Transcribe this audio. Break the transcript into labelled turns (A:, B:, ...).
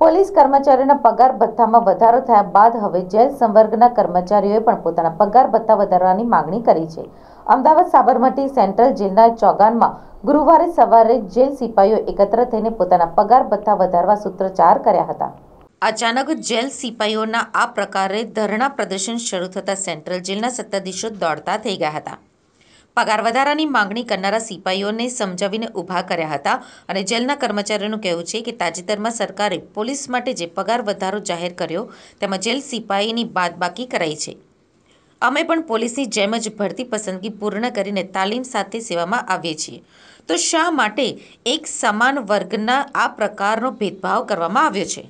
A: police કર્મચારીઓના પગાર ભથ્થામાં વધારો થયા બાદ હવે જેલ સંવર્ગના કર્મચારીઓએ પણ પોતાના પગાર ભથ્થા વધારવાની માગણી કરી છે અમદાવાદ સાબરમતી સેન્ટ્રલ જેલના ચોગાનમાં ગુરુવારે સવારે જેલ સિપાહીઓ એકત્ર થઈને પોતાના પગાર ભથ્થા વધારવા સૂત્રોચ્ચાર કર્યા હતા અચાનક જેલ સિપાઈઓના આ પ્રકારે ધરણા પ્રદર્શન શરૂ થતાં સેન્ટ્રલ જેલના સત્તાધીશો દોડતા થઈ ગયા હતા પગાર વધારાની માંગણી કરનારા સિપાઈઓને સમજાવીને ઊભા કર્યા હતા અને જેલના કર્મચારીઓનું કહેવું છે કે તાજેતરમાં સરકારે પોલીસ માટે જે પગાર વધારો જાહેર કર્યો તેમાં જેલ સિપાહીની બાદબાકી કરાઈ છે અમે પણ પોલીસની જેમ જ ભરતી પસંદગી પૂર્ણ કરીને તાલીમ સાથે સેવામાં આવીએ છીએ તો શા માટે એક સમાન વર્ગના આ પ્રકારનો ભેદભાવ કરવામાં આવ્યો છે